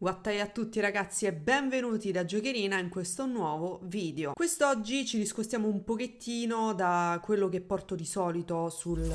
Guattai a tutti ragazzi e benvenuti da Giocherina in questo nuovo video. Quest'oggi ci discostiamo un pochettino da quello che porto di solito sul, sul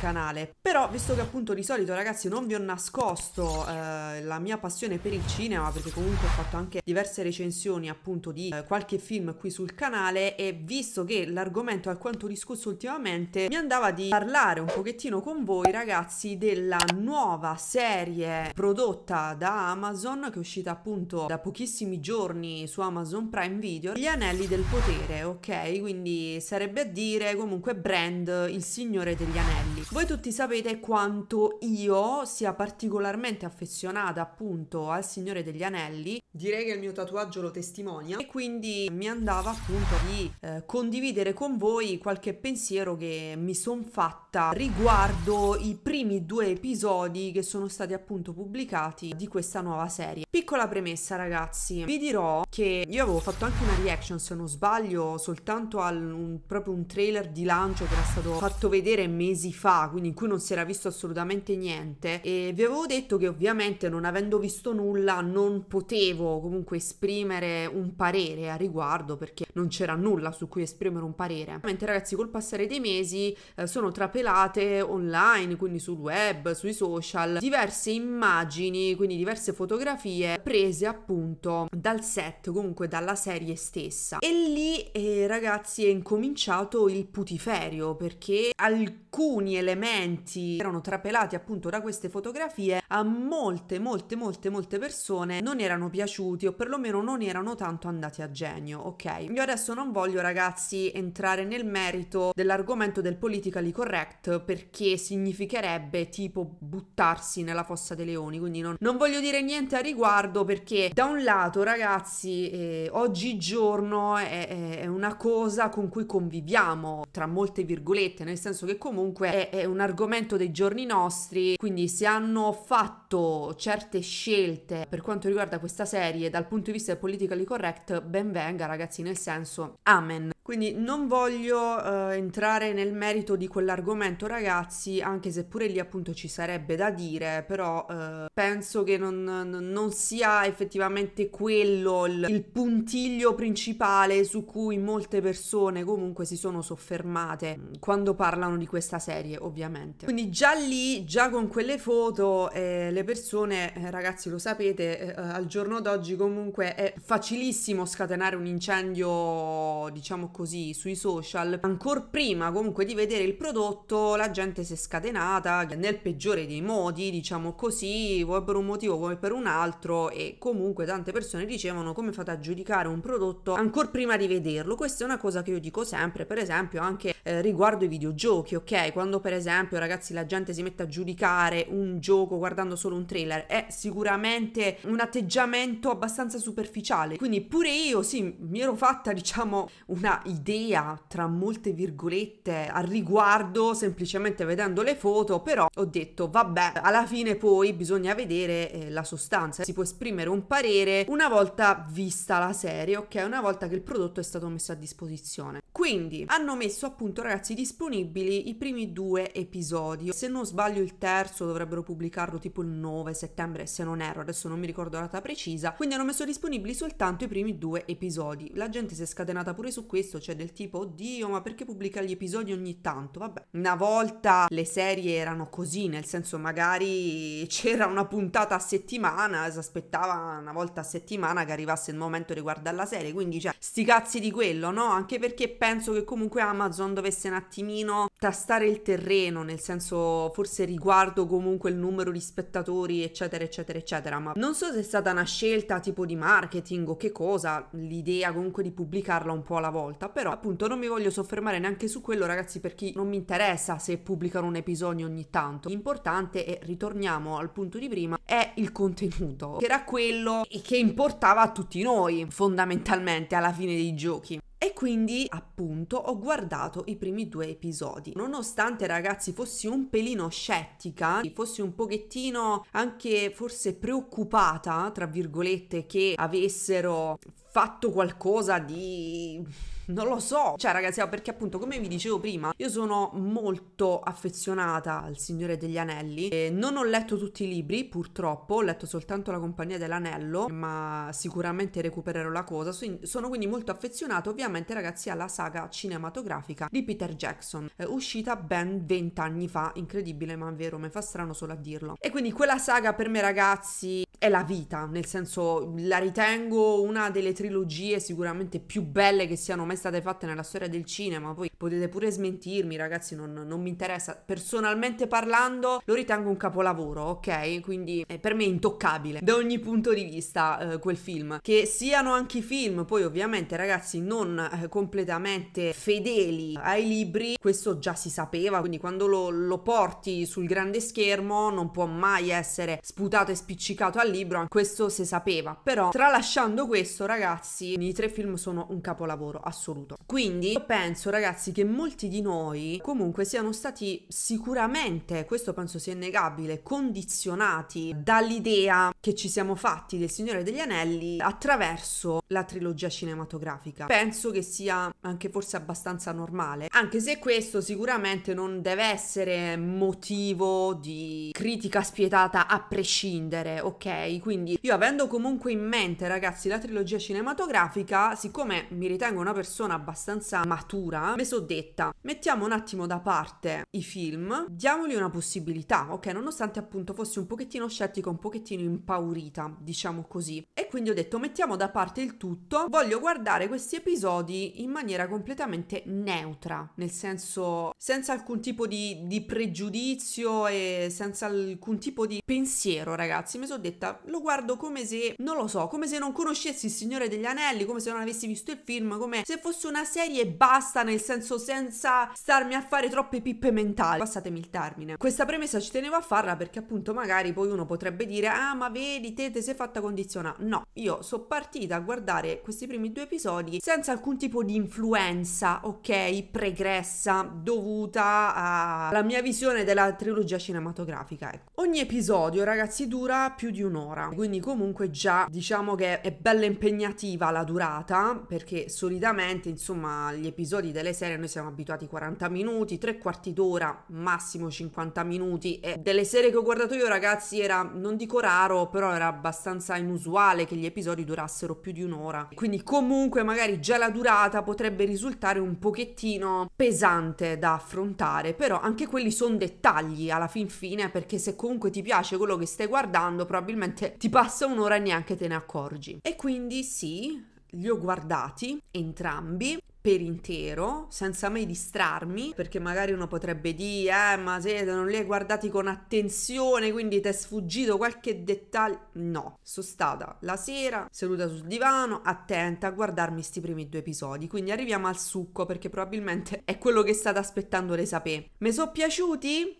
canale. Però visto che appunto di solito ragazzi non vi ho nascosto eh, la mia passione per il cinema perché comunque ho fatto anche diverse recensioni appunto di eh, qualche film qui sul canale e visto che l'argomento è alquanto discusso ultimamente mi andava di parlare un pochettino con voi ragazzi della nuova serie prodotta da Amazon Amazon, che è uscita appunto da pochissimi giorni su Amazon Prime Video, Gli Anelli del Potere, ok? Quindi sarebbe a dire comunque Brand, il Signore degli Anelli. Voi tutti sapete quanto io sia particolarmente affezionata appunto al Signore degli Anelli, direi che il mio tatuaggio lo testimonia e quindi mi andava appunto di eh, condividere con voi qualche pensiero che mi sono fatta riguardo i primi due episodi che sono stati appunto pubblicati di questa nuova serie serie. Piccola premessa ragazzi, vi dirò che io avevo fatto anche una reaction se non sbaglio soltanto a un, proprio un trailer di lancio che era stato fatto vedere mesi fa, quindi in cui non si era visto assolutamente niente e vi avevo detto che ovviamente non avendo visto nulla non potevo comunque esprimere un parere a riguardo perché non c'era nulla su cui esprimere un parere. Ovviamente ragazzi col passare dei mesi eh, sono trapelate online, quindi sul web, sui social, diverse immagini, quindi diverse fotografie fotografie prese appunto dal set, comunque dalla serie stessa. E lì, eh, ragazzi, è incominciato il putiferio perché alcuni elementi erano trapelati appunto da queste fotografie a molte, molte, molte, molte persone non erano piaciuti o perlomeno non erano tanto andati a genio, ok? Io adesso non voglio, ragazzi, entrare nel merito dell'argomento del politically correct perché significherebbe tipo buttarsi nella fossa dei leoni, quindi non, non voglio dire niente a riguardo perché da un lato ragazzi eh, oggigiorno è, è, una cosa con cui conviviamo tra molte virgolette nel senso che comunque è, è un argomento dei giorni nostri quindi se hanno fatto certe scelte per quanto riguarda questa serie dal punto di vista del politically correct ben venga ragazzi nel senso amen quindi non voglio eh, entrare nel merito di quell'argomento ragazzi, anche se pure lì appunto ci sarebbe da dire, però eh, penso che non, non, sia effettivamente quello il, il puntiglio principale su cui molte persone comunque si sono soffermate mm, quando parlano di questa serie ovviamente. Quindi già lì, già con quelle foto, eh, le persone, eh, ragazzi lo sapete, eh, eh, al giorno d'oggi comunque è facilissimo scatenare un incendio diciamo così sui social, ancora prima comunque di vedere il prodotto, la gente si è scatenata nel peggiore dei modi, diciamo così, vuoi per un motivo come per un altro e comunque tante persone dicevano come fate a giudicare un prodotto ancora prima di vederlo. Questa è una cosa che io dico sempre, per esempio anche eh, riguardo i videogiochi, ok? Quando per esempio ragazzi la gente si mette a giudicare un gioco guardando solo un trailer, è sicuramente un atteggiamento abbastanza superficiale. Quindi pure io sì, mi ero fatta diciamo una idea tra molte virgolette al riguardo semplicemente vedendo le foto, però ho detto vabbè, alla fine poi bisogna vedere eh, la sostanza, si può esprimere un parere una volta vista la serie, ok? Una volta che il prodotto è stato messo a disposizione. Quindi hanno messo appunto ragazzi disponibili i primi due episodi, se non sbaglio il terzo dovrebbero pubblicarlo tipo il 9 settembre se non erro, adesso non mi ricordo la data precisa, quindi hanno messo disponibili soltanto i primi due episodi. La gente si è scatenata pure su questo, cioè del tipo oddio ma perché pubblica gli episodi ogni tanto? Vabbè, una volta le serie erano così, nel senso magari c'era una puntata a settimana, si aspettava una volta a settimana che arrivasse il momento riguardo alla serie, quindi cioè sti cazzi di quello, no? Anche perché penso che comunque Amazon dovesse un attimino tastare il terreno, nel senso forse riguardo comunque il numero di spettatori, eccetera, eccetera, eccetera. Ma non so se è stata una scelta tipo di marketing o che cosa, l'idea comunque di pubblicarla un po' alla volta, però appunto non mi voglio soffermare neanche su quello, ragazzi, perché non mi interessa se pubblicano un episodio ogni tanto. L'importante, e ritorniamo al punto di prima, è il contenuto, che era quello che importava a tutti noi, fondamentalmente, alla fine dei giochi. E quindi appunto ho guardato i primi due episodi. Nonostante ragazzi fossi un pelino scettica, fossi un pochettino anche forse preoccupata, tra virgolette, che avessero fatto qualcosa di non lo so. Cioè, ragazzi, perché appunto, come vi dicevo prima, io sono molto affezionata al Signore degli Anelli. E non ho letto tutti i libri, purtroppo, ho letto soltanto La Compagnia dell'Anello, ma sicuramente recupererò la cosa. Sono quindi molto affezionata, ovviamente, ragazzi, alla saga cinematografica di Peter Jackson, eh, uscita ben 20 anni fa. Incredibile, ma vero, mi fa strano solo a dirlo. E quindi quella saga per me, ragazzi, è la vita, nel senso la ritengo una delle trilogie sicuramente più belle che siano mai state fatte nella storia del cinema, poi potete pure smentirmi ragazzi, non, non mi interessa, personalmente parlando lo ritengo un capolavoro, ok? Quindi eh, per me è intoccabile da ogni punto di vista eh, quel film, che siano anche i film, poi ovviamente ragazzi non eh, completamente fedeli ai libri, questo già si sapeva, quindi quando lo, lo porti sul grande schermo non può mai essere sputato e spiccicato dal libro, questo si sapeva, però tralasciando questo ragazzi i tre film sono un capolavoro assoluto. Quindi io penso ragazzi che molti di noi comunque siano stati sicuramente, questo penso sia innegabile, condizionati dall'idea che ci siamo fatti del Signore degli Anelli attraverso la trilogia cinematografica. Penso che sia anche forse abbastanza normale, anche se questo sicuramente non deve essere motivo di critica spietata a prescindere, ok? Quindi io avendo comunque in mente, ragazzi, la trilogia cinematografica, siccome mi ritengo una persona abbastanza matura, mi sono detta, mettiamo un attimo da parte i film, diamogli una possibilità, ok? Nonostante appunto fossi un pochettino scettica, un pochettino impaurita, diciamo così. E quindi ho detto, mettiamo da parte il tutto, voglio guardare questi episodi in maniera completamente neutra, nel senso senza alcun tipo di, di pregiudizio e senza alcun tipo di pensiero, ragazzi. Mi sono detta, vita. Lo guardo come se, non lo so, come se non conoscessi il Signore degli Anelli, come se non avessi visto il film, come se fosse una serie e basta, nel senso senza starmi a fare troppe pippe mentali. Passatemi il termine. Questa premessa ci tenevo a farla perché appunto magari poi uno potrebbe dire ah ma vedi te te sei fatta condizionare. No, io sono partita a guardare questi primi due episodi senza alcun tipo di influenza, ok, pregressa, dovuta alla mia visione della trilogia cinematografica. Ecco. Ogni episodio ragazzi dura più di un'ora un'ora. Quindi comunque già diciamo che è bella impegnativa la durata perché solitamente insomma gli episodi delle serie noi siamo abituati 40 minuti, tre quarti d'ora, massimo 50 minuti e delle serie che ho guardato io ragazzi era non dico raro però era abbastanza inusuale che gli episodi durassero più di un'ora. Quindi comunque magari già la durata potrebbe risultare un pochettino pesante da affrontare però anche quelli sono dettagli alla fin fine perché se comunque ti piace quello che stai guardando probabilmente veramente ti passa un'ora e neanche te ne accorgi. E quindi sì, li ho guardati entrambi per intero, senza mai distrarmi, perché magari uno potrebbe dire, eh, ma se non li hai guardati con attenzione, quindi ti è sfuggito qualche dettaglio. No, sono stata la sera, seduta sul divano, attenta a guardarmi questi primi due episodi. Quindi arriviamo al succo, perché probabilmente è quello che state aspettando le sapere. Mi sono piaciuti?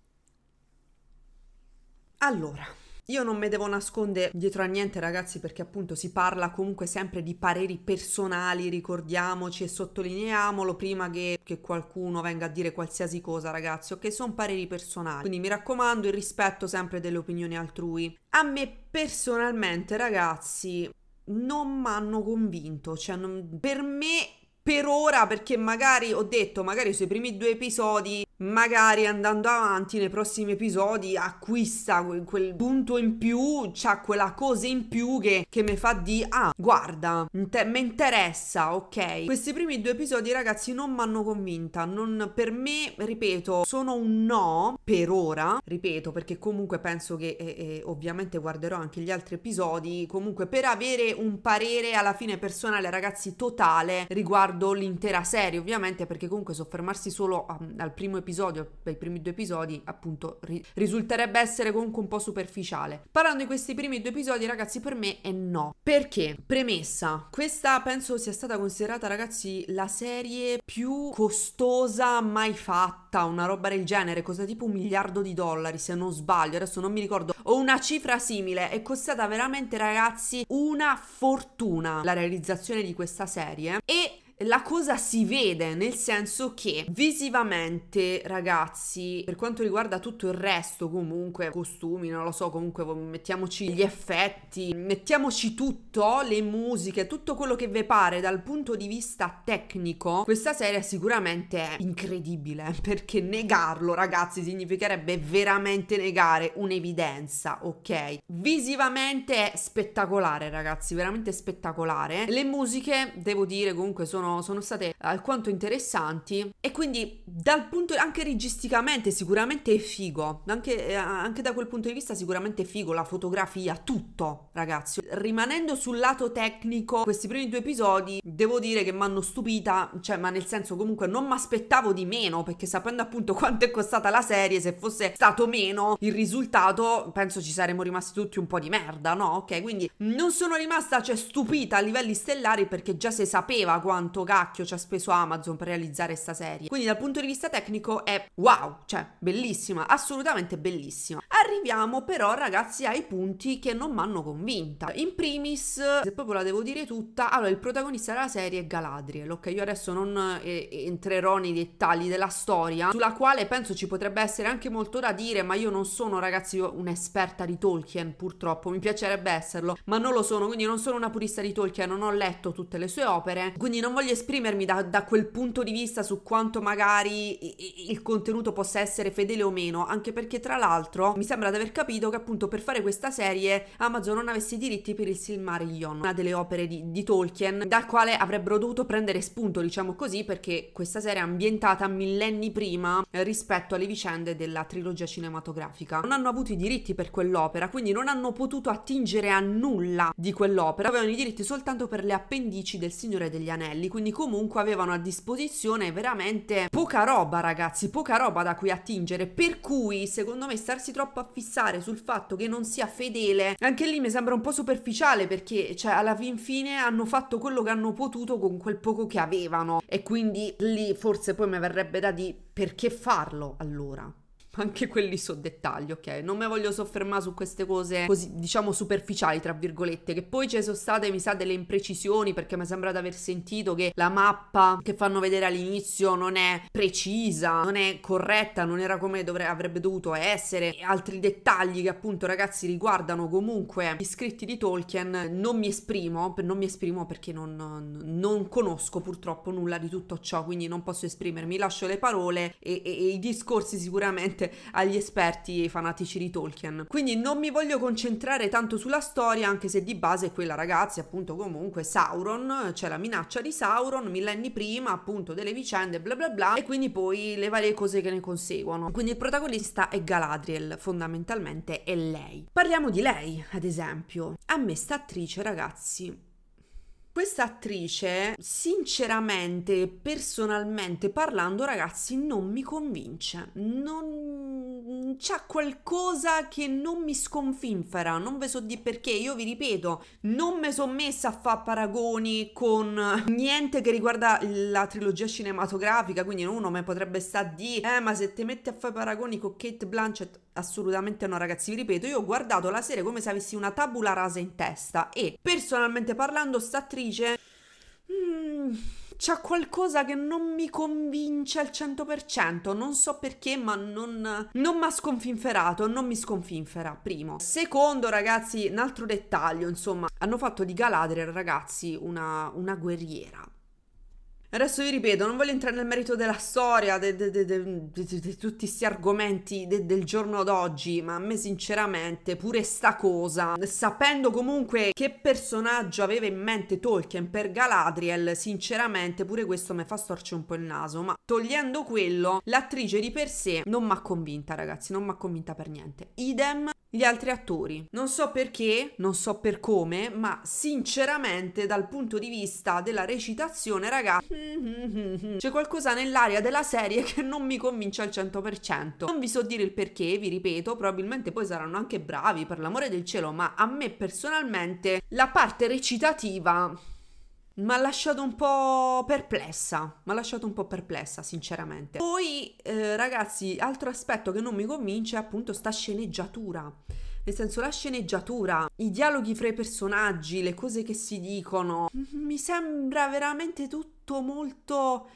Allora... Io non mi devo nascondere dietro a niente, ragazzi, perché appunto si parla comunque sempre di pareri personali, ricordiamoci e sottolineiamolo prima che, che qualcuno venga a dire qualsiasi cosa, ragazzi, o che Sono pareri personali. Quindi mi raccomando il rispetto sempre delle opinioni altrui. A me personalmente, ragazzi, non mi hanno convinto, cioè non, per me per ora perché magari ho detto magari sui primi due episodi magari andando avanti nei prossimi episodi acquista quel, punto in più, c'ha quella cosa in più che, che mi fa di ah guarda, inter- mi interessa, ok. Questi primi due episodi ragazzi non mi hanno convinta, non per me, ripeto, sono un no per ora, ripeto perché comunque penso che eh, eh, ovviamente guarderò anche gli altri episodi, comunque per avere un parere alla fine personale ragazzi totale riguardo l'intera serie ovviamente perché comunque soffermarsi solo um, al primo episodio episodio, per i primi due episodi, appunto, ri- risulterebbe essere comunque un po' superficiale. Parlando di questi primi due episodi, ragazzi, per me è no. Perché? Premessa, questa penso sia stata considerata, ragazzi, la serie più costosa mai fatta, una roba del genere, cosa tipo un miliardo di dollari, se non sbaglio, adesso non mi ricordo, o una cifra simile, è costata veramente, ragazzi, una fortuna la realizzazione di questa serie e la cosa si vede, nel senso che visivamente, ragazzi, per quanto riguarda tutto il resto, comunque, costumi, non lo so, comunque mettiamoci gli effetti, mettiamoci tutto, le musiche, tutto quello che vi pare dal punto di vista tecnico, questa serie sicuramente è incredibile, perché negarlo, ragazzi, significherebbe veramente negare un'evidenza, ok? Visivamente è spettacolare, ragazzi, veramente spettacolare. Le musiche, devo dire, comunque sono sono, sono state alquanto interessanti e quindi dal punto anche registicamente sicuramente è figo, anche, eh, anche da quel punto di vista sicuramente è figo la fotografia, tutto ragazzi. Rimanendo sul lato tecnico, questi primi due episodi devo dire che mi hanno stupita, cioè ma nel senso comunque non mi aspettavo di meno perché sapendo appunto quanto è costata la serie, se fosse stato meno il risultato penso ci saremmo rimasti tutti un po' di merda, no? Ok, quindi non sono rimasta cioè stupita a livelli stellari perché già si sapeva quanto quanto cacchio ci ha speso Amazon per realizzare questa serie. Quindi dal punto di vista tecnico è wow, cioè bellissima, assolutamente bellissima. Arriviamo però ragazzi ai punti che non mi hanno convinta. In primis, se proprio la devo dire tutta, allora il protagonista della serie è Galadriel, ok? Io adesso non eh, entrerò nei dettagli della storia, sulla quale penso ci potrebbe essere anche molto da dire, ma io non sono ragazzi un'esperta di Tolkien purtroppo, mi piacerebbe esserlo, ma non lo sono, quindi non sono una purista di Tolkien, non ho letto tutte le sue opere, quindi non voglio voglio esprimermi da, da, quel punto di vista su quanto magari il contenuto possa essere fedele o meno, anche perché tra l'altro mi sembra di aver capito che appunto per fare questa serie Amazon non avesse i diritti per il Silmarillion, una delle opere di, di Tolkien, dal quale avrebbero dovuto prendere spunto, diciamo così, perché questa serie è ambientata millenni prima eh, rispetto alle vicende della trilogia cinematografica. Non hanno avuto i diritti per quell'opera, quindi non hanno potuto attingere a nulla di quell'opera, avevano i diritti soltanto per le appendici del Signore degli Anelli, quindi comunque avevano a disposizione veramente poca roba ragazzi, poca roba da cui attingere, per cui secondo me starsi troppo a fissare sul fatto che non sia fedele, anche lì mi sembra un po' superficiale perché cioè alla fin fine hanno fatto quello che hanno potuto con quel poco che avevano e quindi lì forse poi mi verrebbe da dire perché farlo allora? anche quelli so dettagli, ok? Non me voglio soffermare su queste cose così, diciamo, superficiali, tra virgolette, che poi ci sono state, mi sa, delle imprecisioni, perché mi sembra di aver sentito che la mappa che fanno vedere all'inizio non è precisa, non è corretta, non era come dovrebbe, avrebbe dovuto essere, e altri dettagli che appunto, ragazzi, riguardano comunque gli scritti di Tolkien, non mi esprimo, non mi esprimo perché non, non conosco purtroppo nulla di tutto ciò, quindi non posso esprimermi, lascio le parole e, e, e i discorsi sicuramente ovviamente agli esperti e fanatici di Tolkien. Quindi non mi voglio concentrare tanto sulla storia, anche se di base è quella, ragazzi, appunto comunque Sauron, c'è la minaccia di Sauron millenni prima, appunto delle vicende, bla bla bla, e quindi poi le varie cose che ne conseguono. Quindi il protagonista è Galadriel, fondamentalmente è lei. Parliamo di lei, ad esempio. A me sta attrice, ragazzi, questa attrice, sinceramente, personalmente parlando, ragazzi, non mi convince. Non c'è qualcosa che non mi sconfinfera, non ve so di perché. Io vi ripeto, non me sono messa a fare paragoni con niente che riguarda la trilogia cinematografica, quindi uno mi potrebbe stare di "Eh, ma se te metti a fare paragoni con Kate Blanchett Assolutamente no, ragazzi, vi ripeto, io ho guardato la serie come se avessi una tabula rasa in testa e personalmente parlando, sta attrice. Mm, c'è qualcosa che non mi convince al 100%, non so perché, ma non, non mi ha sconfinferato, non mi sconfinfera, primo. Secondo, ragazzi, un altro dettaglio, insomma, hanno fatto di Galadriel, ragazzi, una, una guerriera Adesso vi ripeto, non voglio entrare nel merito della storia, di de, de, de, tutti questi argomenti del giorno d'oggi, ma a me sinceramente pure sta cosa, sapendo comunque che personaggio aveva in mente Tolkien per Galadriel, sinceramente pure questo mi fa storci un po' il naso, ma togliendo quello, l'attrice di per sé non mi ha convinta ragazzi, non mi ha convinta per niente. Idem gli altri attori. Non so perché, non so per come, ma sinceramente dal punto di vista della recitazione, ragazzi, c'è qualcosa nell'aria della serie che non mi convince al 100%. Non vi so dire il perché, vi ripeto, probabilmente poi saranno anche bravi, per l'amore del cielo, ma a me personalmente la parte recitativa mi ha lasciato un po' perplessa, mi ha lasciato un po' perplessa sinceramente. Poi eh, ragazzi, altro aspetto che non mi convince è appunto sta sceneggiatura. Nel senso la sceneggiatura, i dialoghi fra i personaggi, le cose che si dicono, mi sembra veramente tutto molto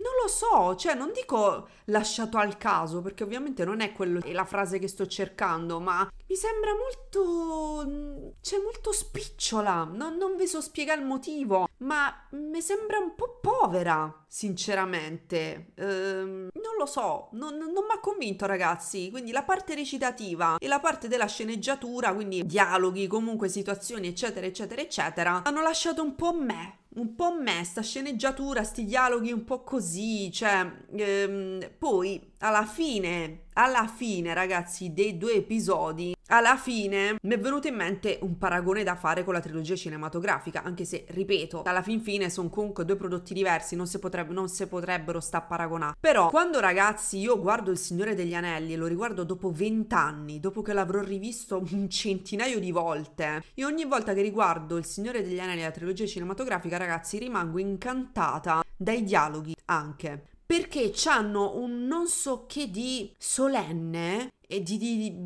non lo so, cioè non dico lasciato al caso, perché ovviamente non è quello la frase che sto cercando, ma mi sembra molto... Mm, cioè molto spicciola, non, non vi so spiegare il motivo ma mi sembra un po' povera, sinceramente. Ehm, non lo so, non, non mi ha convinto, ragazzi. Quindi la parte recitativa e la parte della sceneggiatura, quindi dialoghi, comunque situazioni, eccetera, eccetera, eccetera, hanno lasciato un po' me un po' me, sta sceneggiatura, sti dialoghi un po' così, cioè, ehm, poi alla fine, alla fine ragazzi dei due episodi, alla fine mi è venuto in mente un paragone da fare con la trilogia cinematografica, anche se, ripeto, alla fin fine sono comunque due prodotti diversi, non si, potrebbe, non si potrebbero sta paragonare. Però quando ragazzi io guardo Il Signore degli Anelli e lo riguardo dopo vent'anni, dopo che l'avrò rivisto un centinaio di volte, e ogni volta che riguardo Il Signore degli Anelli e la trilogia cinematografica, ragazzi, rimango incantata dai dialoghi anche perché hanno un non so che di solenne e di, di, di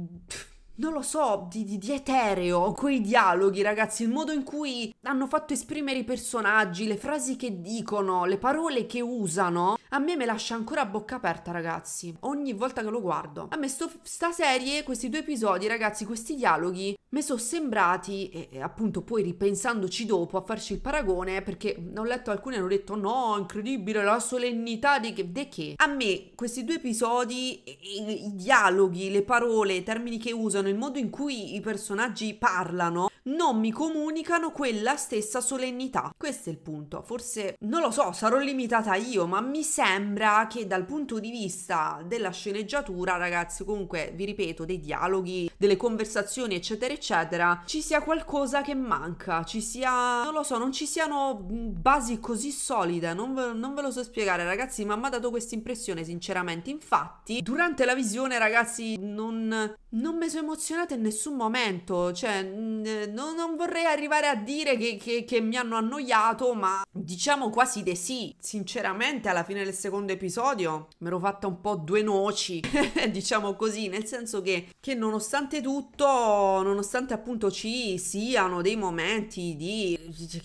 non lo so, di, di, di, etereo, quei dialoghi, ragazzi, il modo in cui hanno fatto esprimere i personaggi, le frasi che dicono, le parole che usano, a me me lascia ancora a bocca aperta, ragazzi, ogni volta che lo guardo. A me sto, sta serie, questi due episodi, ragazzi, questi dialoghi, mi sono sembrati, e, appunto poi ripensandoci dopo a farci il paragone, perché ho letto alcuni e hanno detto no, incredibile la solennità di che, di che. A me questi due episodi, i, i dialoghi, le parole, i termini che usano, il modo in cui i personaggi parlano, non mi comunicano quella stessa solennità. Questo è il punto. Forse, non lo so, sarò limitata io, ma mi sembra che dal punto di vista della sceneggiatura, ragazzi, comunque, vi ripeto, dei dialoghi, delle conversazioni, eccetera, eccetera, ci sia qualcosa che manca, ci sia, non lo so, non ci siano basi così solide, non ve, non ve lo so spiegare, ragazzi, ma mi ha dato questa impressione, sinceramente. Infatti, durante la visione, ragazzi, non, non mi sono emozionata in nessun momento, cioè non, non, vorrei arrivare a dire che, che, che mi hanno annoiato, ma diciamo quasi di sì. Sinceramente, alla fine del secondo episodio mi ero fatta un po' due noci, diciamo così, nel senso che, che nonostante tutto, nonostante appunto ci siano dei momenti di,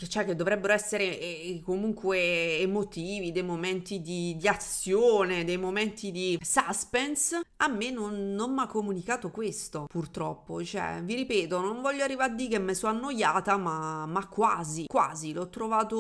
cioè che dovrebbero essere eh, comunque emotivi, dei momenti di, di, azione, dei momenti di suspense, a me non, non mi ha comunicato questo, purtroppo. Cioè, vi ripeto, non voglio arrivare a dire che mi sono annoiata, ma, ma quasi, quasi. L'ho trovato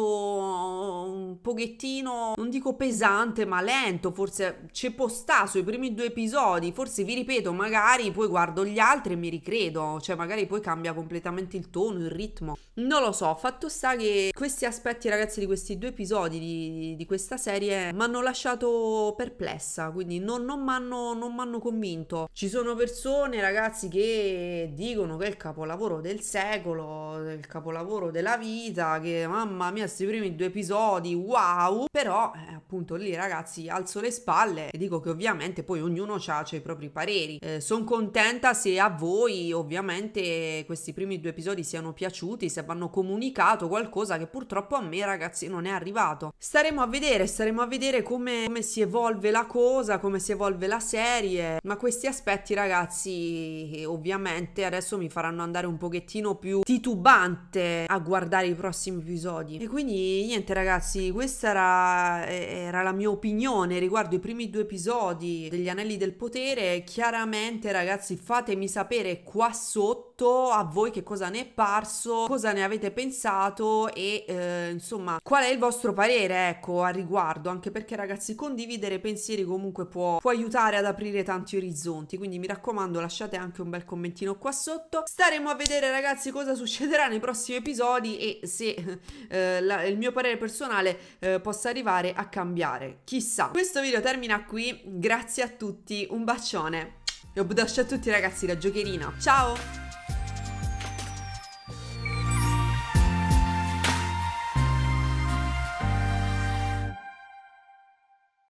un pochettino, non dico pesante, ma lento. Forse c'è può sui primi due episodi. Forse vi ripeto, magari poi guardo gli altri e mi ricredo. Cioè, magari poi cambia completamente il tono, il ritmo. Non lo so. Fatto sta che questi aspetti, ragazzi, di questi due episodi di, di questa serie mi hanno lasciato perplessa. Quindi non, non mi hanno convinto. Ci sono persone, ragazzi, che dicono che è il capolavoro del set secolo, il capolavoro della vita, che mamma mia, questi primi due episodi, wow! Però eh, appunto lì ragazzi alzo le spalle e dico che ovviamente poi ognuno ha i propri pareri. Eh, Sono contenta se a voi ovviamente questi primi due episodi siano piaciuti, se vanno comunicato qualcosa che purtroppo a me ragazzi non è arrivato. Staremo a vedere, staremo a vedere come, come si evolve la cosa, come si evolve la serie, ma questi aspetti ragazzi ovviamente adesso mi faranno andare un pochettino più titubante a guardare i prossimi episodi. E quindi niente ragazzi, questa era, eh, era la mia opinione riguardo i primi due episodi degli Anelli del Potere. Chiaramente ragazzi fatemi sapere qua sotto a voi che cosa ne è parso, cosa ne avete pensato e eh, insomma qual è il vostro parere ecco a riguardo, anche perché ragazzi condividere pensieri comunque può, può aiutare ad aprire tanti orizzonti, quindi mi raccomando lasciate anche un bel commentino qua sotto. Staremo a vedere ragazzi ragazzi cosa succederà nei prossimi episodi e se eh, la, il mio parere personale eh, possa arrivare a cambiare. Chissà. Questo video termina qui, grazie a tutti, un bacione e un a tutti ragazzi da Giocherina. Ciao!